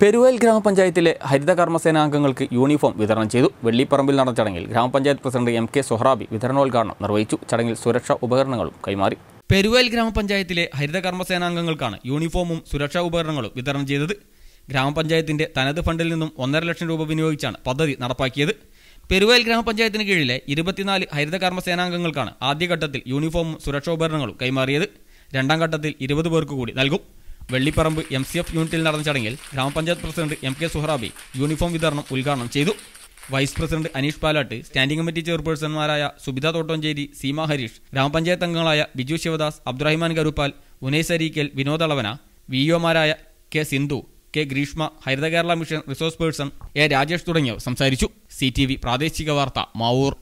പെരുവയൽ ഗ്രാമപഞ്ചായത്തിലെ ഹരിത കർമ്മസേനാംഗങ്ങൾക്ക് യൂണിഫോം വിതരണം ചെയ്തു വെള്ളിപ്പറമ്പിൽ നടന്ന ചടങ്ങിൽ ഗ്രാമപഞ്ചായത്ത് പ്രസിഡന്റ് എം കെ സൊഹ്റാബി വിതരണോദ്ഘാടനം നിർവഹിച്ചു ചടങ്ങിൽ സുരക്ഷാ ഉപകരണങ്ങളും കൈമാറി പെരുവയൽ ഗ്രാമപഞ്ചായത്തിലെ ഹരിത കർമ്മസേനാംഗങ്ങൾക്കാണ് യൂണിഫോമും സുരക്ഷാ ഉപകരണങ്ങളും വിതരണം ചെയ്തത് ഗ്രാമപഞ്ചായത്തിന്റെ തനത് ഫണ്ടിൽ നിന്നും ഒന്നര ലക്ഷം രൂപ വിനിയോഗിച്ചാണ് പദ്ധതി നടപ്പാക്കിയത് പെരുവയൽ ഗ്രാമപഞ്ചായത്തിന് കീഴിലെ ഇരുപത്തിനാല് ഹരിത കർമ്മസേനാംഗങ്ങൾക്കാണ് ആദ്യഘട്ടത്തിൽ യൂണിഫോമും സുരക്ഷാ ഉപകരണങ്ങളും കൈമാറിയത് രണ്ടാം ഘട്ടത്തിൽ ഇരുപത് പേർക്ക് കൂടി നൽകും വെള്ളിപ്പറമ്പ് എം സി എഫ് യൂണിറ്റിൽ നടന്ന ചടങ്ങിൽ ഗ്രാമപഞ്ചായത്ത് president M K Suharabi uniform വിതരണം ഉദ്ഘാടനം ചെയ്തു vice president Aneesh Palatt standing committee ചെയർപേഴ്സൺമാരായ സുബിത തോട്ടോഞ്ചേരി സീമ ഹരീഷ് ഗ്രാമപഞ്ചായത്ത് അംഗങ്ങളായ ബിജു ശിവദാസ് അബ്ദുറഹിമാൻ കരുപ്പാൽ ഉനൈസ് അരീക്കൽ വിനോദ് അളവന വി ഒമാരായ K Sindhu K Greeshma Haritha Kerala mission resource person A Rajesh തുടങ്ങിയവർ സംസാരിച്ചു സി പ്രാദേശിക വാർത്ത മാവൂർ